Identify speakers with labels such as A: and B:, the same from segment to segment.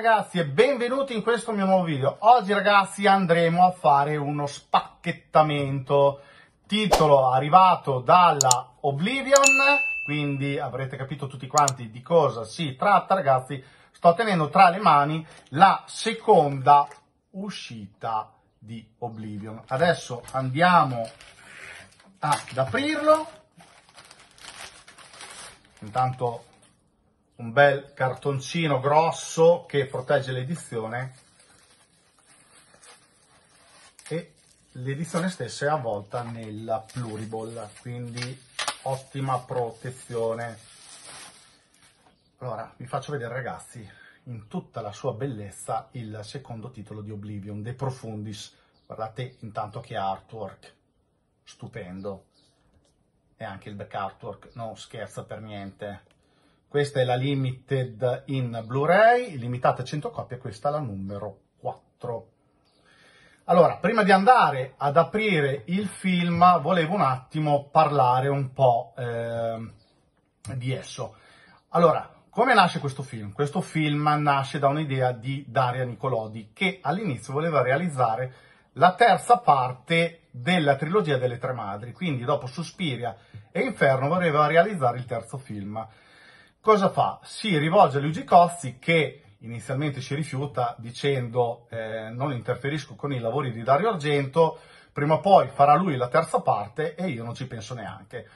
A: ragazzi e benvenuti in questo mio nuovo video. Oggi ragazzi andremo a fare uno spacchettamento, titolo arrivato dalla Oblivion, quindi avrete capito tutti quanti di cosa si tratta ragazzi. Sto tenendo tra le mani la seconda uscita di Oblivion. Adesso andiamo ad aprirlo. Intanto un bel cartoncino grosso che protegge l'edizione e l'edizione stessa è avvolta nella pluriball, quindi ottima protezione. Allora, vi faccio vedere ragazzi in tutta la sua bellezza il secondo titolo di Oblivion, De Profundis. Guardate intanto che artwork, stupendo. E anche il back artwork, non scherza per niente. Questa è la limited in Blu-ray, limitata a 100 copie, questa è la numero 4. Allora, prima di andare ad aprire il film, volevo un attimo parlare un po' eh, di esso. Allora, come nasce questo film? Questo film nasce da un'idea di Daria Nicolodi che all'inizio voleva realizzare la terza parte della trilogia delle tre madri, quindi dopo Suspiria e Inferno voleva realizzare il terzo film cosa fa? Si rivolge a Luigi Cozzi che inizialmente si rifiuta dicendo eh, non interferisco con i lavori di Dario Argento, prima o poi farà lui la terza parte e io non ci penso neanche.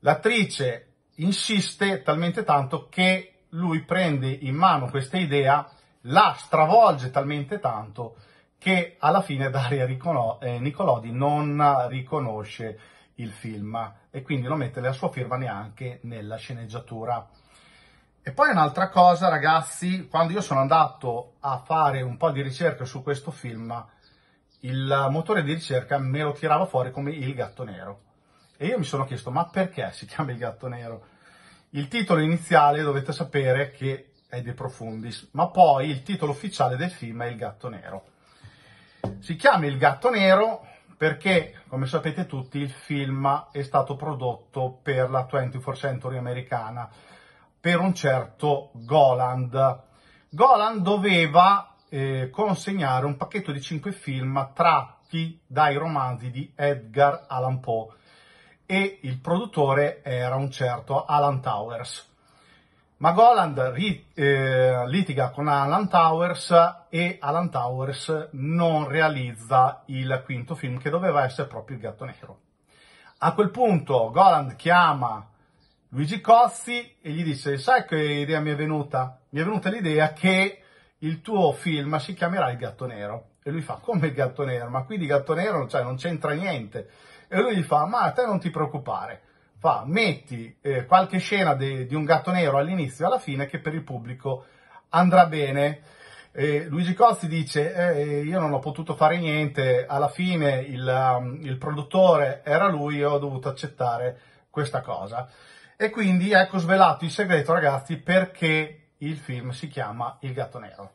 A: L'attrice insiste talmente tanto che lui prende in mano questa idea, la stravolge talmente tanto che alla fine Daria eh, Nicolodi non riconosce il film e quindi non mette la sua firma neanche nella sceneggiatura. E poi un'altra cosa, ragazzi, quando io sono andato a fare un po' di ricerca su questo film, il motore di ricerca me lo tirava fuori come il gatto nero. E io mi sono chiesto, ma perché si chiama il gatto nero? Il titolo iniziale dovete sapere che è De Profundis, ma poi il titolo ufficiale del film è Il gatto nero. Si chiama Il gatto nero perché, come sapete tutti, il film è stato prodotto per la 24th Century americana, per un certo Goland. Goland doveva eh, consegnare un pacchetto di cinque film tratti dai romanzi di Edgar Allan Poe e il produttore era un certo Alan Towers. Ma Goland ri, eh, litiga con Alan Towers e Alan Towers non realizza il quinto film che doveva essere proprio Il gatto nero. A quel punto Goland chiama Luigi Cozzi e gli dice sai che idea mi è venuta? Mi è venuta l'idea che il tuo film si chiamerà Il gatto nero. E lui fa come il gatto nero? Ma qui di gatto nero cioè, non c'entra niente. E lui gli fa ma a te non ti preoccupare. Fa, metti eh, qualche scena de, di un gatto nero all'inizio e alla fine che per il pubblico andrà bene. Eh, Luigi Cozzi dice eh, io non ho potuto fare niente, alla fine il, um, il produttore era lui e ho dovuto accettare questa cosa. E quindi ecco svelato il segreto ragazzi perché il film si chiama Il gatto nero.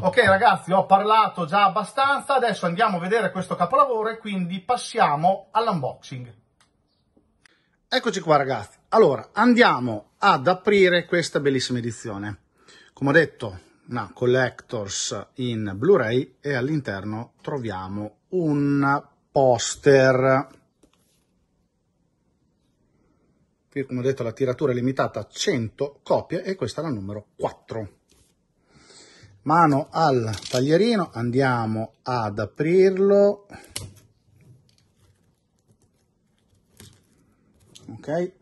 A: Ok ragazzi, ho parlato già abbastanza, adesso andiamo a vedere questo capolavoro e quindi passiamo all'unboxing. Eccoci qua ragazzi, allora andiamo ad aprire questa bellissima edizione. Come ho detto, una collectors in Blu-ray e all'interno troviamo un poster. Qui, come ho detto, la tiratura è limitata a 100 copie e questa è la numero 4. Mano al taglierino, andiamo ad aprirlo. Ok,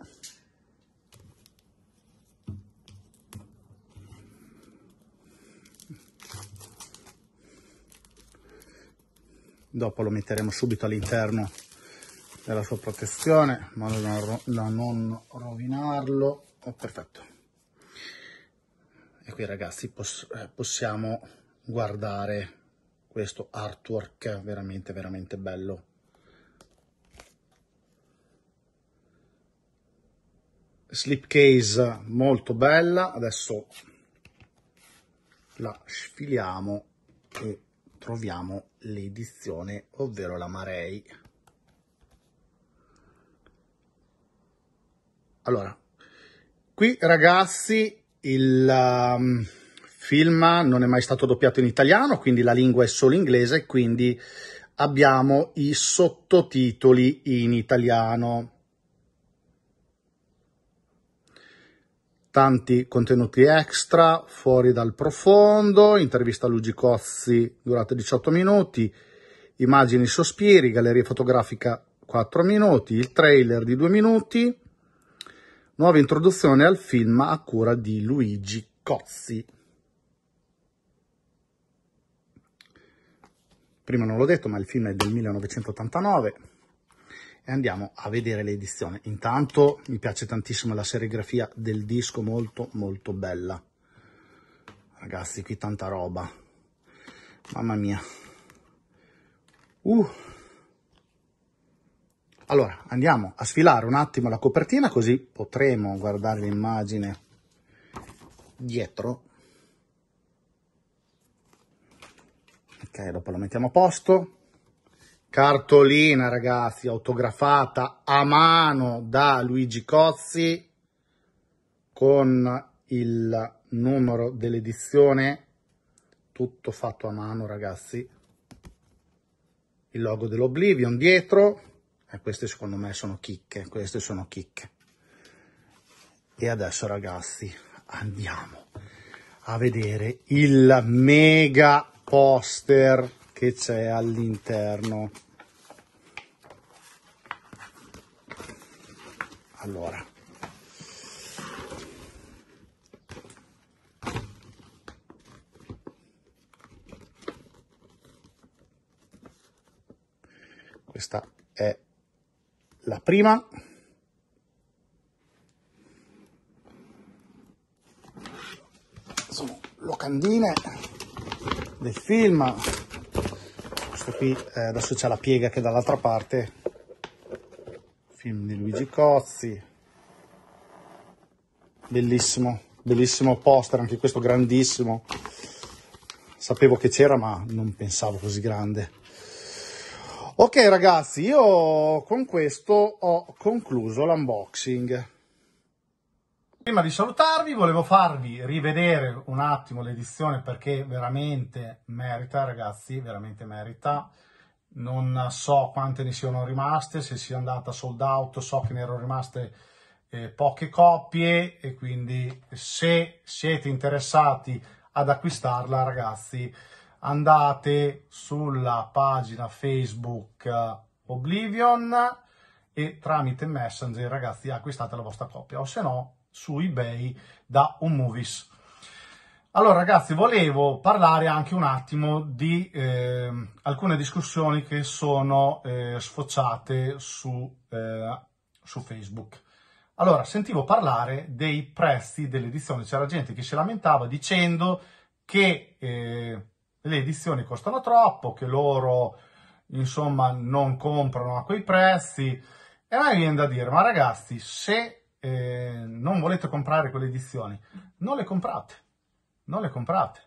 A: dopo lo metteremo subito all'interno della sua protezione ma da non rovinarlo oh, perfetto e qui ragazzi poss eh, possiamo guardare questo artwork veramente veramente bello slipcase molto bella adesso la sfiliamo e troviamo l'edizione, ovvero la Marei. Allora, qui ragazzi il um, film non è mai stato doppiato in italiano, quindi la lingua è solo inglese, quindi abbiamo i sottotitoli in italiano. tanti contenuti extra, fuori dal profondo, intervista a Luigi Cozzi durata 18 minuti, immagini sospiri, galleria fotografica 4 minuti, il trailer di 2 minuti, nuova introduzione al film a cura di Luigi Cozzi. Prima non l'ho detto, ma il film è del 1989 e andiamo a vedere l'edizione. Intanto mi piace tantissimo la serigrafia del disco, molto molto bella. Ragazzi, qui tanta roba. Mamma mia. Uh. Allora, andiamo a sfilare un attimo la copertina così potremo guardare l'immagine dietro. Ok, dopo la mettiamo a posto cartolina ragazzi autografata a mano da Luigi Cozzi con il numero dell'edizione tutto fatto a mano ragazzi il logo dell'Oblivion dietro e queste secondo me sono chicche queste sono chicche e adesso ragazzi andiamo a vedere il mega poster che c'è all'interno allora questa è la prima sono locandine del film questo qui eh, adesso c'è la piega che dall'altra parte film di Luigi Cozzi. Bellissimo, bellissimo poster, anche questo grandissimo. Sapevo che c'era, ma non pensavo così grande. Ok ragazzi, io con questo ho concluso l'unboxing. Prima di salutarvi volevo farvi rivedere un attimo l'edizione perché veramente merita ragazzi, veramente merita non so quante ne siano rimaste, se sia andata sold out, so che ne erano rimaste eh, poche copie e quindi se siete interessati ad acquistarla ragazzi andate sulla pagina Facebook eh, Oblivion e tramite Messenger ragazzi acquistate la vostra copia o se no su eBay da un movies. Allora ragazzi, volevo parlare anche un attimo di eh, alcune discussioni che sono eh, sfociate su, eh, su, Facebook. Allora, sentivo parlare dei prezzi delle edizioni, c'era gente che si lamentava dicendo che eh, le edizioni costano troppo, che loro insomma non comprano a quei prezzi. E a viene da dire, ma ragazzi, se eh, non volete comprare quelle edizioni, non le comprate non le comprate.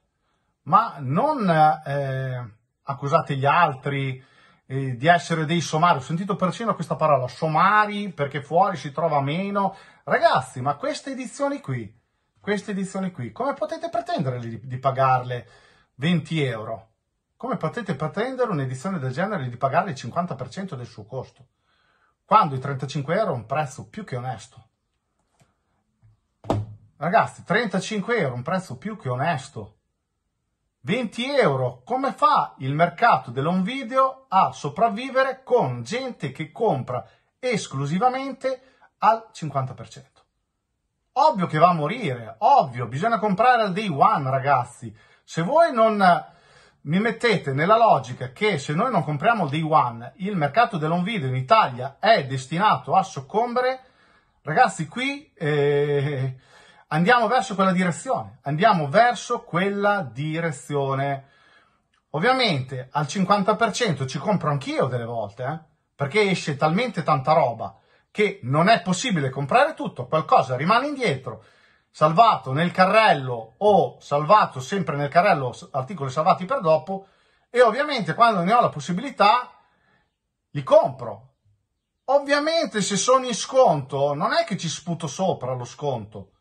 A: Ma non eh, accusate gli altri eh, di essere dei somari. Ho sentito persino questa parola, somari, perché fuori si trova meno. Ragazzi, ma queste edizioni qui, queste edizioni qui, come potete pretendere di, di pagarle 20 euro? Come potete pretendere un'edizione del genere di pagarle il 50% del suo costo? Quando i 35 euro è un prezzo più che onesto. Ragazzi, 35 euro, un prezzo più che onesto. 20 euro, come fa il mercato dell'on video a sopravvivere con gente che compra esclusivamente al 50%? Ovvio che va a morire, ovvio, bisogna comprare al day one, ragazzi. Se voi non eh, mi mettete nella logica che se noi non compriamo al day one, il mercato dell'on video in Italia è destinato a soccombere, ragazzi, qui... Eh Andiamo verso quella direzione, andiamo verso quella direzione. Ovviamente al 50% ci compro anch'io delle volte, eh? perché esce talmente tanta roba che non è possibile comprare tutto, qualcosa rimane indietro, salvato nel carrello o salvato sempre nel carrello articoli salvati per dopo e ovviamente quando ne ho la possibilità li compro. Ovviamente se sono in sconto non è che ci sputo sopra lo sconto,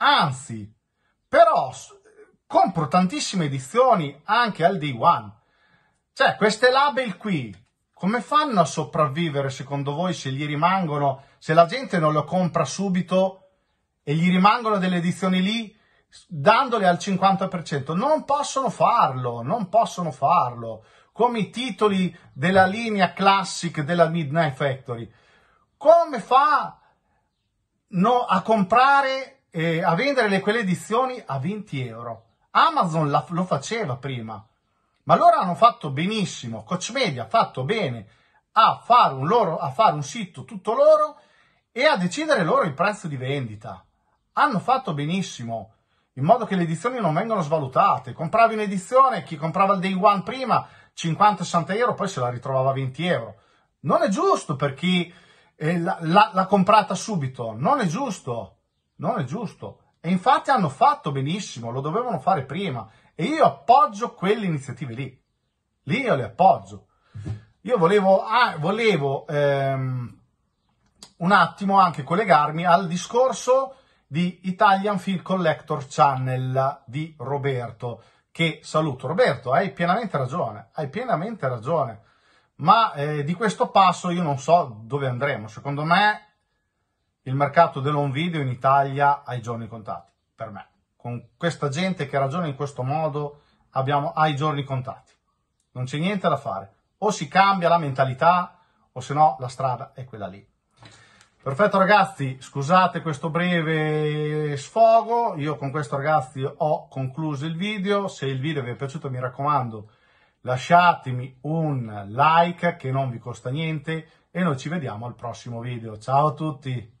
A: Anzi, però compro tantissime edizioni anche al D1. Cioè, queste label qui, come fanno a sopravvivere secondo voi se gli rimangono, se la gente non le compra subito e gli rimangono delle edizioni lì dandole al 50%? Non possono farlo, non possono farlo. Come i titoli della linea classic della Midnight Factory. Come fa no, a comprare eh, a vendere le, quelle edizioni a 20 euro. Amazon la, lo faceva prima, ma loro hanno fatto benissimo, Coach Media ha fatto bene a fare un, loro, a fare un sito tutto loro e a decidere loro il prezzo di vendita. Hanno fatto benissimo in modo che le edizioni non vengano svalutate. Compravi un'edizione, chi comprava il day one prima 50-60 euro, poi se la ritrovava a 20 euro. Non è giusto per chi eh, l'ha comprata subito, non è giusto. Non è giusto. E infatti hanno fatto benissimo, lo dovevano fare prima. E io appoggio quelle iniziative lì. Lì io le appoggio. Io volevo, ah, volevo ehm, un attimo anche collegarmi al discorso di Italian Film Collector Channel di Roberto, che saluto. Roberto, hai pienamente ragione, hai pienamente ragione. Ma eh, di questo passo io non so dove andremo. Secondo me il mercato dell'on video in Italia ai giorni contati, per me. Con questa gente che ragiona in questo modo abbiamo, ai giorni contati. Non c'è niente da fare. O si cambia la mentalità o se no la strada è quella lì. Perfetto ragazzi, scusate questo breve sfogo, io con questo ragazzi ho concluso il video, se il video vi è piaciuto mi raccomando lasciatemi un like che non vi costa niente e noi ci vediamo al prossimo video, ciao a tutti!